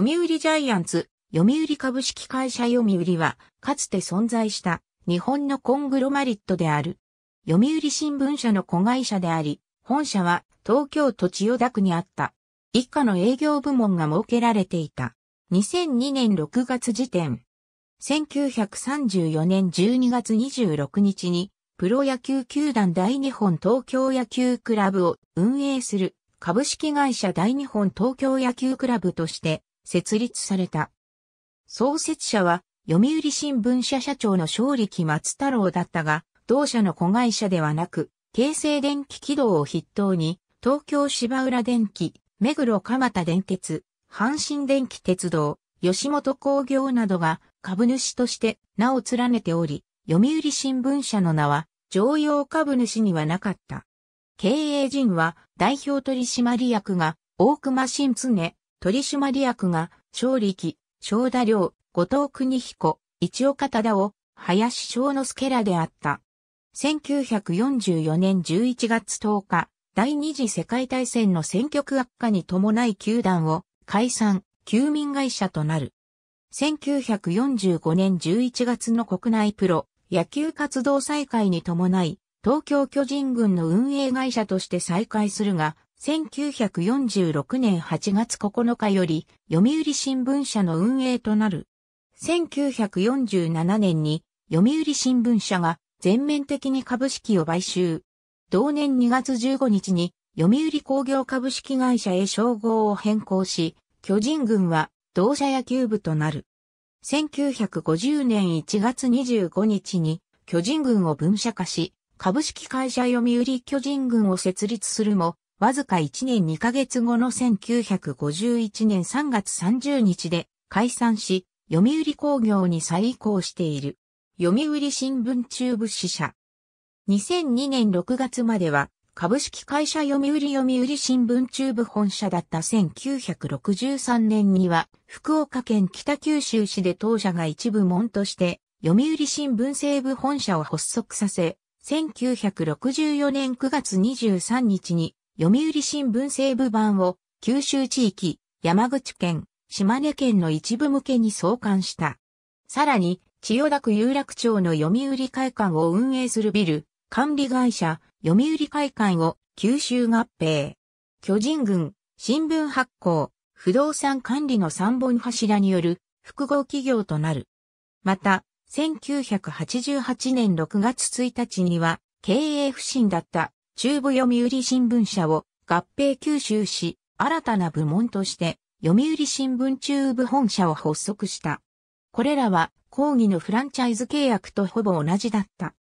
読売ジャイアンツ、読売株式会社読売は、かつて存在した日本のコングロマリットである。読売新聞社の子会社であり、本社は東京都千代田区にあった。一家の営業部門が設けられていた。2002年6月時点。1934年12月26日に、プロ野球球団大日本東京野球クラブを運営する株式会社大日本東京野球クラブとして設立された。創設者は、読売新聞社社長の勝利木松太郎だったが、同社の子会社ではなく、京成電気軌道を筆頭に、東京芝浦電気、目黒蒲田電鉄、阪神電気鉄道、吉本工業などが株主として名を連ねており、読売新聞社の名は常用株主にはなかった。経営陣は代表取締役が大熊新常、取締役が、正力、正田良、後藤邦彦、一岡忠夫、林正之助らであった。1944年11月10日、第二次世界大戦の戦局悪化に伴い球団を解散、休眠会社となる。1945年11月の国内プロ野球活動再開に伴い、東京巨人軍の運営会社として再開するが、1946年8月9日より読売新聞社の運営となる。1947年に読売新聞社が全面的に株式を買収。同年2月15日に読売工業株式会社へ称号を変更し、巨人軍は同社野球部となる。1950年1月25日に巨人軍を分社化し、株式会社読売巨人軍を設立するも、わずか1年2ヶ月後の1951年3月30日で解散し、読売工業に再移行している。読売新聞中部支社。2002年6月までは、株式会社読売読売新聞中部本社だった1963年には、福岡県北九州市で当社が一部門として、読売新聞西部本社を発足させ、1964年9月23日に読売新聞西部版を九州地域、山口県、島根県の一部向けに創刊した。さらに、千代田区有楽町の読売会館を運営するビル、管理会社、読売会館を九州合併。巨人軍、新聞発行、不動産管理の三本柱による複合企業となる。また、1988年6月1日には経営不振だった中部読売新聞社を合併吸収し、新たな部門として読売新聞中部本社を発足した。これらは講義のフランチャイズ契約とほぼ同じだった。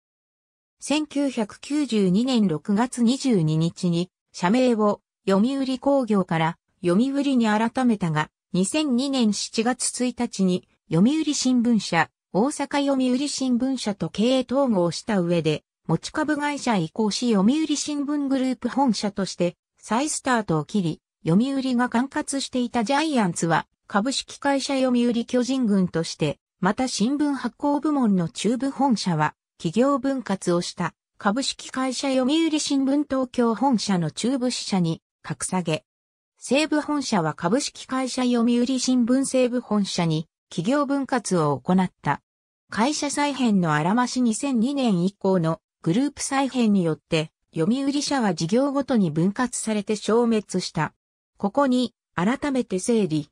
1992年6月22日に社名を読売工業から読売に改めたが、2002年7月1日に読売新聞社、大阪読売新聞社と経営統合した上で、持ち株会社移行し読売新聞グループ本社として再スタートを切り、読売が管轄していたジャイアンツは株式会社読売巨人軍として、また新聞発行部門の中部本社は企業分割をした株式会社読売新聞東京本社の中部支社に格下げ。西部本社は株式会社読売新聞西部本社に企業分割を行った。会社再編のあらまし2002年以降のグループ再編によって、読売社は事業ごとに分割されて消滅した。ここに、改めて整理。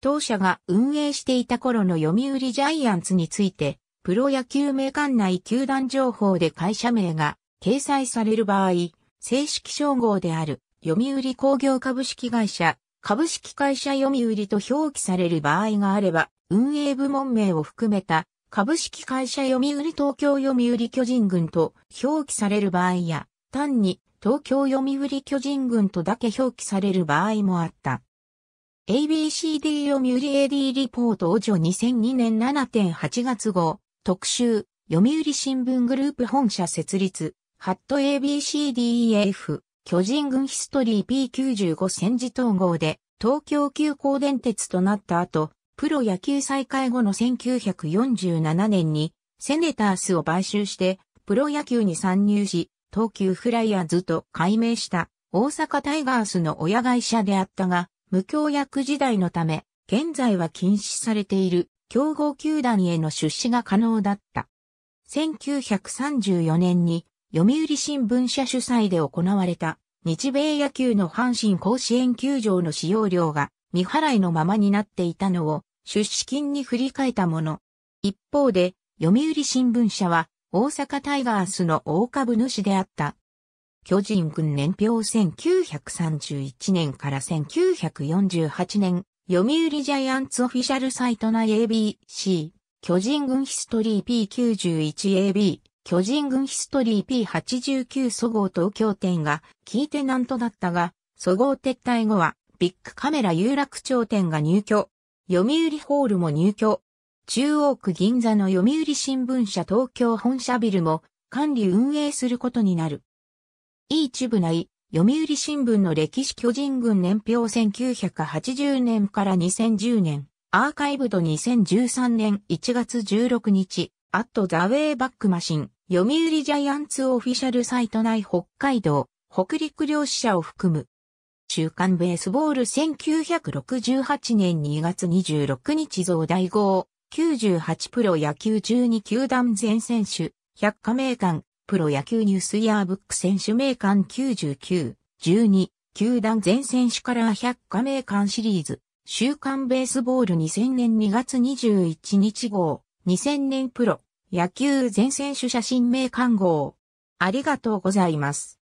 当社が運営していた頃の読売ジャイアンツについて、プロ野球名館内球団情報で会社名が掲載される場合、正式称号である読売工業株式会社、株式会社読売と表記される場合があれば、運営部門名を含めた株式会社読売東京読売巨人軍と表記される場合や、単に東京読売巨人軍とだけ表記される場合もあった。ABCD 読売 AD リポートおじょ2002年7.8月号、特集、読売新聞グループ本社設立、ハット ABCDEF、巨人軍ヒストリー P95 戦時統合で、東京急行電鉄となった後、プロ野球再開後の1947年にセネタースを買収してプロ野球に参入し、東急フライヤーズと改名した大阪タイガースの親会社であったが、無協約時代のため、現在は禁止されている競合球団への出資が可能だった。1934年に読売新聞社主催で行われた日米野球の阪神甲子園球場の使用料が未払いのままになっていたのを出資金に振り替えたもの。一方で、読売新聞社は、大阪タイガースの大株主であった。巨人軍年表1931年から1948年、読売ジャイアンツオフィシャルサイト内 ABC、巨人軍ヒストリー P91AB、巨人軍ヒストリー P89 祖号東京店が、聞いてなんとだったが、祖号撤退後は、ビッグカメラ有楽町店が入居、読売ホールも入居。中央区銀座の読売新聞社東京本社ビルも管理運営することになる。E 一部内、読売新聞の歴史巨人軍年表1980年から2010年、アーカイブド2013年1月16日、アットザウェイバックマシン、読売ジャイアンツオフィシャルサイト内北海道、北陸両支社を含む週刊ベースボール1968年2月26日増大号、98プロ野球12球団全選手、100加館、プロ野球ニュースイヤーブック選手名館99、12、球団全選手から100加館シリーズ、週刊ベースボール2000年2月21日号、2000年プロ、野球全選手写真名館号。ありがとうございます。